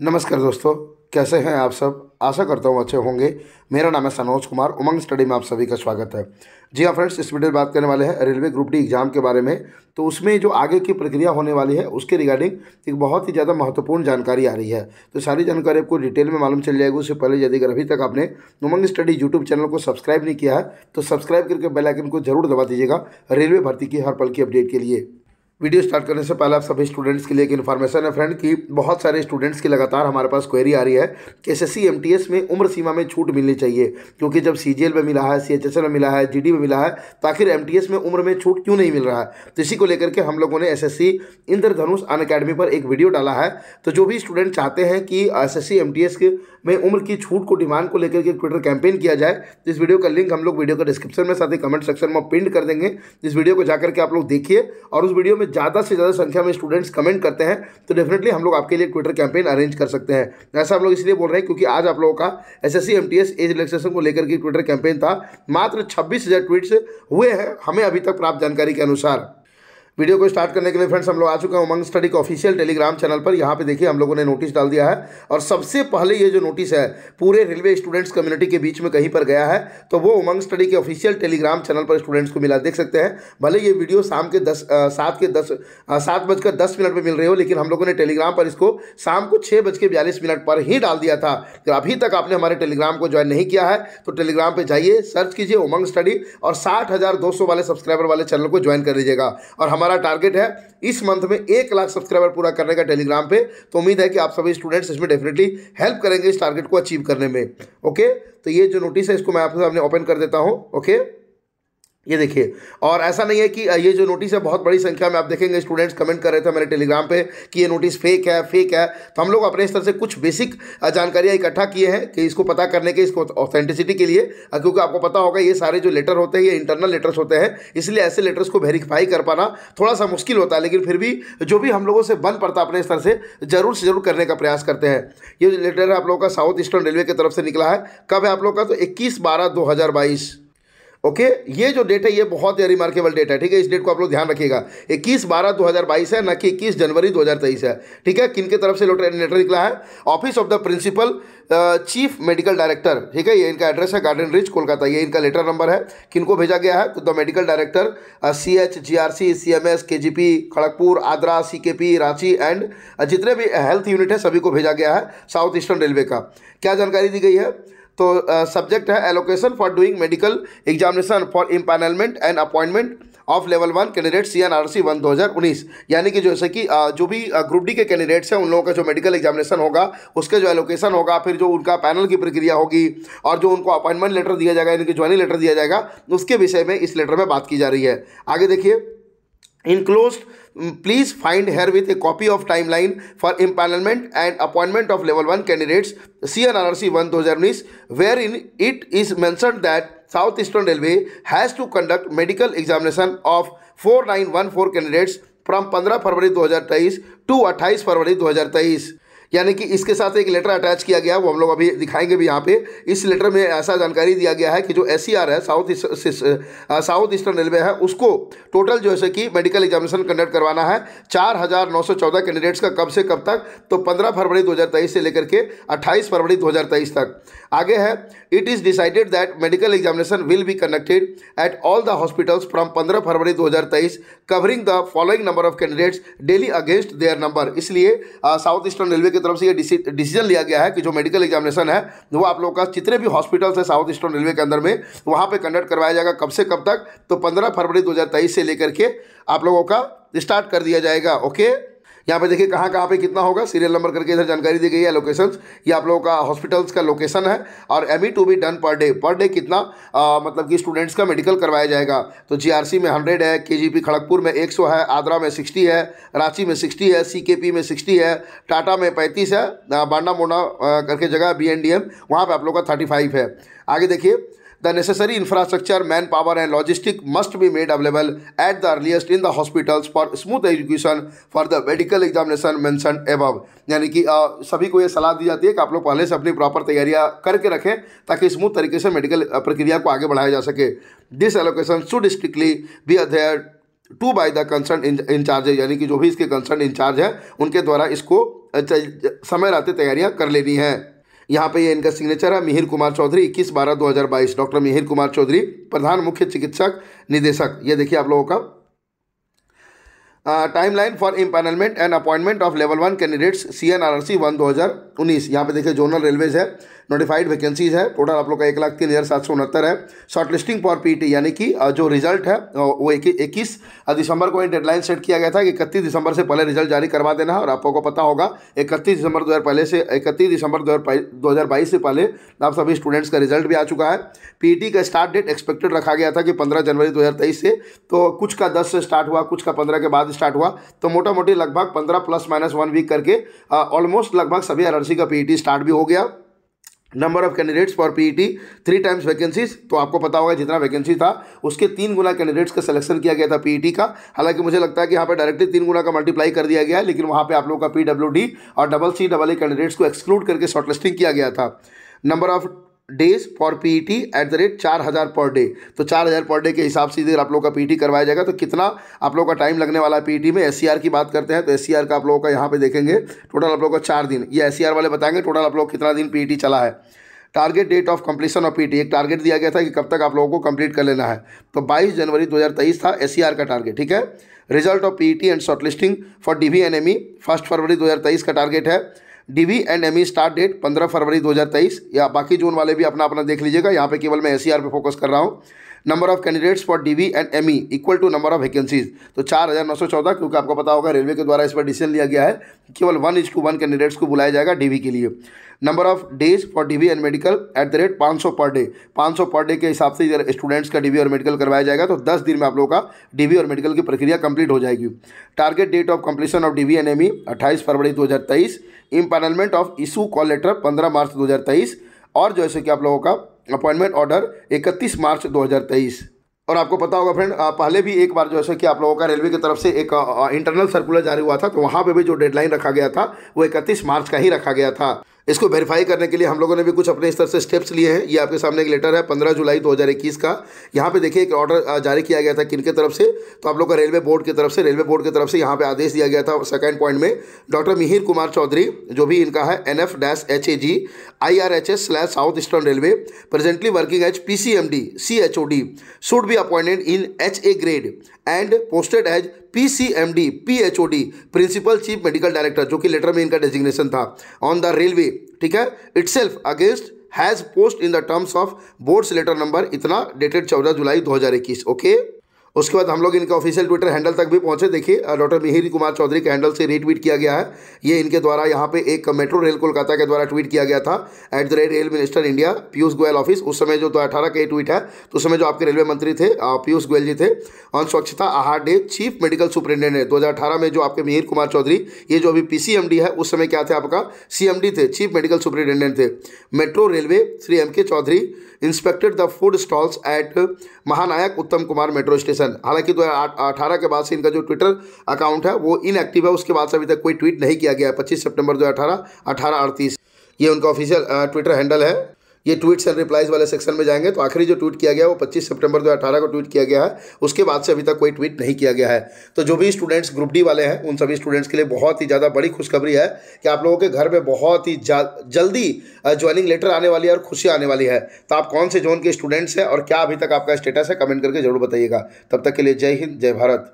नमस्कार दोस्तों कैसे हैं आप सब आशा करता हूँ अच्छे होंगे मेरा नाम है सनोज कुमार उमंग स्टडी में आप सभी का स्वागत है जी हाँ फ्रेंड्स इस वीडियो में बात करने वाले हैं रेलवे ग्रुप डी एग्ज़ाम के बारे में तो उसमें जो आगे की प्रक्रिया होने वाली है उसके रिगार्डिंग एक बहुत ही ज़्यादा महत्वपूर्ण जानकारी आ रही है तो सारी जानकारी आपको डिटेल में मालूम चल जाएगी उससे पहले यदि अगर अभी तक आपने उमंग स्टडी यूट्यूब चैनल को सब्सक्राइब नहीं किया है तो सब्सक्राइब करके बेलाइकन को जरूर दबा दीजिएगा रेलवे भर्ती की हर पल की अपडेट के लिए वीडियो स्टार्ट करने से पहले आप सभी स्टूडेंट्स के लिए एक इन्फॉर्मेशन है फ्रेंड कि बहुत सारे स्टूडेंट्स की लगातार हमारे पास क्वेरी आ रही है कि एस एस में उम्र सीमा में छूट मिलनी चाहिए क्योंकि जब सी जी में मिला है सी एच में मिला है जी में मिला है तो आखिर एम में उम्र में छूट क्यों नहीं मिल रहा है तो इसी को लेकर के हम लोगों ने S S Indradhanush Unacademy पर एक वीडियो डाला है तो जो भी स्टूडेंट चाहते हैं कि एस एस सी में उम्र की छूट को डिमांड को लेकर के ट्विटर कैंपेन किया जाए जिस वीडियो का लिंक हम लोग वीडियो का डिस्क्रिप्शन में साथ ही कमेंट सेक्शन में पिंड कर देंगे जिस वीडियो को जाकर के आप लोग देखिए और उस वीडियो में ज़्यादा से ज़्यादा संख्या में स्टूडेंट्स कमेंट करते हैं तो डेफिनेटली हम लोग आपके लिए ट्विटर कैंपेन अरेंज कर सकते हैं ऐसा हम लोग इसलिए बोल रहे हैं क्योंकि आज आप लोगों का एस एस एज रिलेक्सेशन को लेकर के ट्विटर कैंपेन था मात्र छब्बीस ट्वीट्स हुए हैं हमें अभी तक प्राप्त जानकारी के अनुसार वीडियो को स्टार्ट करने के लिए फ्रेंड्स हम लोग आ चुके हैं उमंग स्टडी के ऑफिशियल टेलीग्राम चैनल पर यहाँ पे देखिए हम लोगों ने नोटिस डाल दिया है और सबसे पहले ये जो नोटिस है पूरे रेलवे स्टूडेंट्स कम्युनिटी के बीच में कहीं पर गया है तो वो उमंग स्टडी के ऑफिशियल टेलीग्राम चैनल पर स्टूडेंट्स को मिला देख सकते हैं भले ये वीडियो शाम के दस सात के दस सात बजकर दस मिनट पर मिल रही हो लेकिन हम लोगों ने टेलीग्राम पर इसको शाम को छः बज के बयालीस मिनट पर ही डाल दिया था तो अभी तक आपने हमारे टेलीग्राम को ज्वाइन नहीं किया है तो टेलीग्राम पर जाइए सर्च कीजिए उमंग स्टडी और साठ वाले सब्सक्राइबर वाले चैनल को ज्वाइन कर लीजिएगा और हम हमारा टारगेट है इस मंथ में एक लाख सब्सक्राइबर पूरा करने का टेलीग्राम पे तो उम्मीद है कि आप सभी स्टूडेंट्स इसमें डेफिनेटली हेल्प करेंगे इस टारगेट को अचीव करने में ओके तो ये जो नोटिस है इसको मैं आपके सामने ओपन कर देता हूँ ओके ये देखिए और ऐसा नहीं है कि ये जो नोटिस है बहुत बड़ी संख्या में आप देखेंगे स्टूडेंट्स कमेंट कर रहे थे मेरे टेलीग्राम पे कि ये नोटिस फेक है फेक है तो हम लोग अपने स्तर से कुछ बेसिक जानकारियाँ इकट्ठा किए हैं कि इसको पता करने के इसको ऑथेंटिसिटी के लिए क्योंकि आपको पता होगा ये सारे जो लेटर होते हैं ये इंटरनल लेटर्स होते हैं इसलिए ऐसे लेटर्स को वेरीफाई कर पाना थोड़ा सा मुश्किल होता है लेकिन फिर भी जो भी हम लोगों से बन पड़ता अपने स्तर से जरूर से जरूर करने का प्रयास करते हैं ये लेटर है आप लोगों का साउथ ईस्टर्न रेलवे की तरफ से निकला है कब है आप लोग का तो इक्कीस बारह दो ओके ये जो डेट है ये बहुत ही रिमार्केबल डेट है ठीक है इस डेट को आप लोग ध्यान रखिएगा इक्कीस बारह दो हज़ार बाईस है ना कि इक्कीस जनवरी दो हज़ार तेईस है ठीक है किन के तरफ से लेटर निकला है office of the principal chief medical director ठीक है ये इनका एड्रेस है गार्डन रिच कोलकाता ये इनका लेटर नंबर है किन भेजा गया है तो the medical director C H G R C C M S K G P Kharagpur Adra C K P Ranchi and जितने भी हेल्थ यूनिट है सभी को भेजा गया है साउथ ईस्टर्न रेलवे का क्या जानकारी दी गई है तो सब्जेक्ट है allocation for doing medical examination for empanelment and appointment of level one candidate C N R C one दो हज़ार उन्नीस यानी कि जैसे कि जो भी ग्रुप डी के कैंडिडेट्स हैं उन लोगों का जो मेडिकल एग्जामिनेशन होगा उसके जो एलोकेशन होगा फिर जो उनका पैनल की प्रक्रिया होगी और जो उनको अपॉइंटमेंट लेटर दिया जाएगा यानी कि ज्वाइनिंग लेटर दिया जाएगा उसके विषय में इस लेटर में बात की जा रही है आगे देखिए Enclosed, mm, please find her with a copy of timeline for empanelment and appointment of level 1 candidates CNRC 1 wherein it is mentioned that South Eastern Railway has to conduct medical examination of 4914 candidates from 15 February 2023 to 28 February 2023 यानी कि इसके साथ एक letter attach किया गया वो हम लोग अभी दिखाएंगे भी यहाँ पे इस लेटर में ऐसा जानकारी दिया गया है कि जो एस e है साउथ साउथ ईस्टर्न रेलवे है उसको टोटल जो है कि मेडिकल एग्जामिनेशन कंडक्ट करवाना है चार हज़ार नौ सौ चौदह कैंडिडेट्स का कब से कब तक तो पंद्रह फरवरी दो हज़ार तेईस से लेकर के अट्ठाईस फरवरी दो हज़ार तेईस तक आगे है it is decided that medical examination will be conducted at all the hospitals from पंद्रह फरवरी दो हज़ार तेईस covering the following number of candidates daily against their number इसलिए साउथ ईस्टर्न रेलवे के तरफ से ये डिसीजन लिया गया है कि जो मेडिकल एग्जामिनेशन है वो आप लोगों का जितने भी हॉस्पिटल्स है साउथ ईस्टर्न रेलवे के अंदर में वहाँ पर कंडक्ट करवाया जाएगा कब से कब तक तो पंद्रह फरवरी दो से लेकर के आप लोगों का स्टार्ट कर दिया जाएगा ओके यहाँ पे देखिए कहाँ कहाँ पे कितना होगा सीरियल नंबर करके इधर जानकारी दी गई है लोकेशंस ये आप लोगों का हॉस्पिटल्स का लोकेशन है और M E to be done per day per day कितना आ, मतलब कि स्टूडेंट्स का मेडिकल करवाया जाएगा तो जी में हंड्रेड है के खड़गपुर में एक सौ है आगरा में सिक्सटी है रांची में सिक्सटी है सी में सिक्सटी है टाटा में पैंतीस है बांडा मोडा करके जगह बी एन डी एम वहाँ पर आप लोग का थर्टी फाइव है आगे देखिए the necessary infrastructure man power and logistic must be made available at the earliest in the hospitals for smooth education for the medical examination mention above यानी कि सभी को यह सलाह दी जाती है कि आप लोग पहले से अपनी प्रॉपर तैयारियां करके रखें ताकि स्मूथ तरीके से मेडिकल प्रक्रिया को आगे बढ़ाया जा सके this allocation should strictly be adhere to by the concern incharge यानी कि जो भी इसके कंसर्न इंचार्ज है उनके द्वारा इसको समय रहते तैयारियां कर लेनी है यहाँ पे ये इनका सिग्नेचर है मिहिर कुमार चौधरी इक्कीस बारह दो हज़ार बाईस डॉक्टर मिहिर कुमार चौधरी प्रधान मुख्य चिकित्सक निदेशक ये देखिए आप लोगों का timeline for empanelment and appointment of level one candidates C N R R C one दो हज़ार उन्नीस यहाँ पे देखिए जोनल रेलवेज है नोटिफाइड वैकेंसीज है टोटल आप लोग का एक लाख तीन हज़ार सात सौ उनहत्तर है shortlisting for P T यानी कि जो रिजल्ट है वो इक्कीस दिसंबर को डेडलाइन सेट किया गया था कि इकतीस दिसंबर से पहले रिजल्ट जारी करवा देना है और आपको पता होगा इकतीस दिसंबर दो पहले से इकतीस दिसंबर दो हज़ार बाईस से पहले आप सभी स्टूडेंट्स का रिजल्ट भी आ चुका है टी e का स्टार्ट डेट एक्सपेक्टेड रखा गया था कि पंद्रह जनवरी दो हज़ार तेईस से तो कुछ का दस से स्टार्ट हुआ कुछ का पंद्रह के बाद स्टार्ट हुआ तो मोटा मोटी लगभग पंद्रह प्लस माइनस वन वीक करके ऑलमोस्ट लगभग सभी एल का पी स्टार्ट e भी हो गया number of candidates for PET three times vacancies तो आपको पता होगा जितना वैकेंसी था उसके तीन गुना कैंडिडेट्स का सिलेक्शन किया गया था पीईटी e का हालांकि मुझे लगता है कि यहाँ पे डायरेक्टली तीन गुना का मल्टीप्लाई कर दिया गया है लेकिन वहाँ पे आप लोगों का पीडब्ल्यूडी और double C double A candidates को एक्सक्लूड करके शॉर्टलिस्टिंग किया गया था number of days for P T at the rate चार हज़ार पर डे तो चार हज़ार पर डे के हिसाब से इधर आप लोग का पीटी टी e करवाया जाएगा तो कितना आप लोग का टाइम लगने वाला है पीटी e में एस सी आर की बात करते हैं तो एस सी आर का आप लोगों का यहाँ पे देखेंगे टोटल आप लोग का चार दिन ये एस सी आर वाले बताएंगे टोटल आप लोग कितना दिन पी टी e चला है target date of completion of PT एक टारगेट दिया गया था कि कब तक आप लोगों को कंप्लीट कर लेना है तो बाईस जनवरी दो था एस का टारगेट ठीक है result of P and listing for D V first फरवरी दो का टारगेट है DV and ME start date 15 फरवरी 2023 या बाकी जोन वाले भी अपना अपना देख लीजिएगा यहाँ पे केवल मैं एसीआर e पे फोकस कर रहा हूँ number of candidates for DV and ME equal to number of vacancies तो चार हज़ार नौ सौ चौदह क्योंकि आपको पता होगा रेलवे के द्वारा इस पर डिसीजन लिया गया है केवल one is to one candidates को बुलाया जाएगा डीवी के लिए number of days for DV and medical at the rate पाँच सौ पर डे पाँच सौ पर डे के हिसाब से इधर स्टूडेंट्स का डीवी और मेडिकल करवाया जाएगा तो दस दिन में आप लोगों का डीवी और मेडिकल की प्रक्रिया कंप्लीट हो जाएगी target date of completion of DV and ME अट्ठाईस फरवरी दो हज़ार तेईस ऑफ इशू कॉल लेटर पंद्रह मार्च दो हज़ार तेईस और जैसे कि आप लोगों का अपॉइंटमेंट ऑर्डर 31 मार्च 2023 और आपको पता होगा फ्रेंड पहले भी एक बार जो है कि आप लोगों का रेलवे की तरफ से एक इंटरनल सर्कुलर जारी हुआ था तो वहाँ पे भी जो डेडलाइन रखा गया था वो इकतीस मार्च का ही रखा गया था इसको वेरीफाई करने के लिए हम लोगों ने भी कुछ अपने स्तर से स्टेप्स लिए हैं ये आपके सामने एक लेटर है पंद्रह जुलाई दो हज़ार इक्कीस का यहाँ पे देखिए एक ऑर्डर जारी किया गया था किन के तरफ से तो आप लोग का रेलवे बोर्ड की तरफ से रेलवे बोर्ड की तरफ से यहाँ पे आदेश दिया गया था सेकंड पॉइंट में डॉक्टर मिहिर कुमार चौधरी जो भी इनका है N F dash H A G I R H S slash south eastern railway presently working as P C M D C H O D should be appointed in H A grade and posted as PCMD C M D P H principal chief medical director जो कि letter में इनका designation था on the railway ठीक है it against has post in the terms of boards letter number इतना dated चौदह जुलाई दो हज़ार इक्कीस ओके उसके बाद हम लोग इनका ऑफिशियल ट्विटर हैंडल तक भी पहुंचे देखिए डॉक्टर मिहिर कुमार चौधरी के हैंडल से रीट्वीट किया गया है ये इनके द्वारा यहाँ पे एक मेट्रो रेल कोलकाता के द्वारा ट्वीट किया गया था at the rate rail minister India Piyush Goyal office उस समय जो दो अठारह का ट्वीट है तो उस समय जो आपके रेलवे मंत्री थे पीयूष गोयल जी थे ऑन स्वच्छता आहार डे चीफ मेडिकल है दो हज़ार में जो आपके मिहिर कुमार चौधरी ये जो अभी पी है उस समय क्या थे आपका सी थे चीफ मेडिकल सुप्रिंटेंडेंट थे metro railway Shri M Chaudhary inspected the food stalls at Mahanayak Uttam Kumar metro station application हालांकि दो अठारह के बाद से इनका जो ट्विटर अकाउंट है वो इनएक्टिव है उसके बाद से अभी तक कोई ट्वीट नहीं किया गया है पच्चीस सेप्टेम्बर दो हज़ार अठारह ये उनका ऑफिशियल ट्विटर हैंडल है ये ट्वीट्स एंड रिप्लाइज वाले सेक्शन में जाएंगे तो आखिरी जो ट्वीट किया गया वो 25 सितंबर 2018 को ट्वीट किया गया है उसके बाद से अभी तक कोई ट्वीट नहीं किया गया है तो जो भी स्टूडेंट्स ग्रुप डी वाले हैं उन सभी स्टूडेंट्स के लिए बहुत ही ज़्यादा बड़ी खुशखबरी है कि आप लोगों के घर में बहुत ही जल्दी ज्वाइनिंग लेटर आने वाली है और खुशी आने वाली है तो आप कौन से जोन के स्टूडेंट्स हैं और क्या अभी तक आपका स्टेटस है कमेंट करके जरूर बताइएगा तब तक के लिए जय हिंद जय भारत